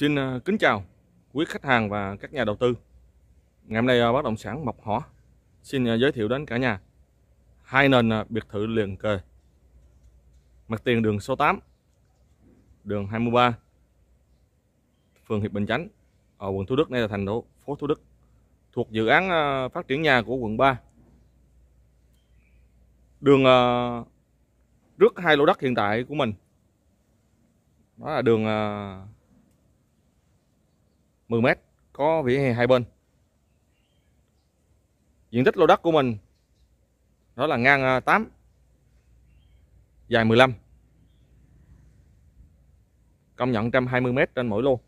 Xin à, kính chào quý khách hàng và các nhà đầu tư. Ngày hôm nay à, bất động sản Mộc Hỏa xin à, giới thiệu đến cả nhà hai nền biệt thự liền kề. Mặt tiền đường số 8, đường 23, phường Hiệp Bình Chánh, ở quận Thủ Đức nay là thành phố phố Thủ Đức, thuộc dự án phát triển nhà của quận 3. Đường rước hai lô đất hiện tại của mình. Đó là đường 10 m có vỉa hè hai bên diện tích lô đất của mình đó là ngang 8 à, dài 15 công nhận 120 m trên mỗi lô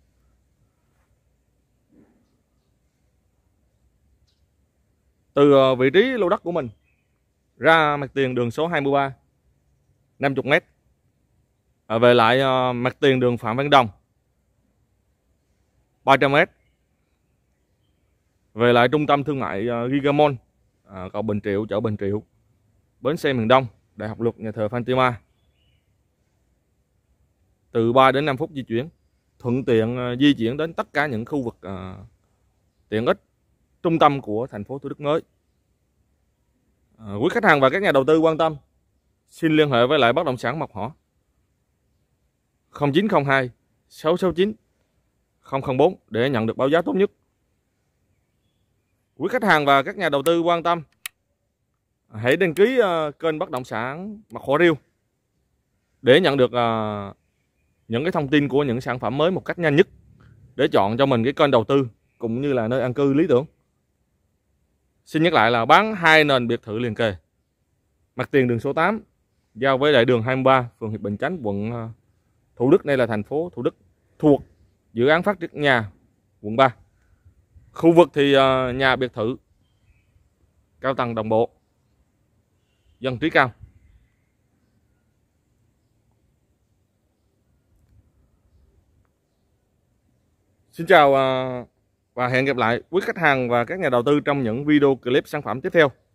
từ à, vị trí lô đất của mình ra mặt tiền đường số 23 50 mét à, về lại mặt tiền đường Phạm Văn Đồng 300 m về lại trung tâm thương mại ờ, Gigamon à, cầu Bình Triệu chợ Bình Triệu bến xe miền Đông Đại học luật nhà thờ Fatima từ 3 đến 5 phút di chuyển thuận tiện ờ, di chuyển đến tất cả những khu vực à, tiện ích trung tâm của thành phố Thủ Đức mới à, quý khách hàng và các nhà đầu tư quan tâm xin liên hệ với lại bất động sản Mộc Họ 0902 669 004 để nhận được báo giá tốt nhất. Quý khách hàng và các nhà đầu tư quan tâm, hãy đăng ký ờ, kênh bất động sản Mặt Hồ Riêu để nhận được ờ, những cái thông tin của những sản phẩm mới một cách nhanh nhất để chọn cho mình cái kênh đầu tư cũng như là nơi an cư lý tưởng. Xin nhắc lại là bán hai nền biệt thự liền kề. Mặt tiền đường số 8 giao với đại đường 23 phường Hiệp Bình Chánh quận ờ, Thủ Đức đây là thành phố Thủ Đức thuộc dự án phát triển nhà quận 3 khu vực thì ờ, nhà biệt thự cao tầng đồng bộ dân trí cao Xin chào ờ, và hẹn gặp lại quý khách hàng và các nhà đầu tư trong những video clip sản phẩm tiếp theo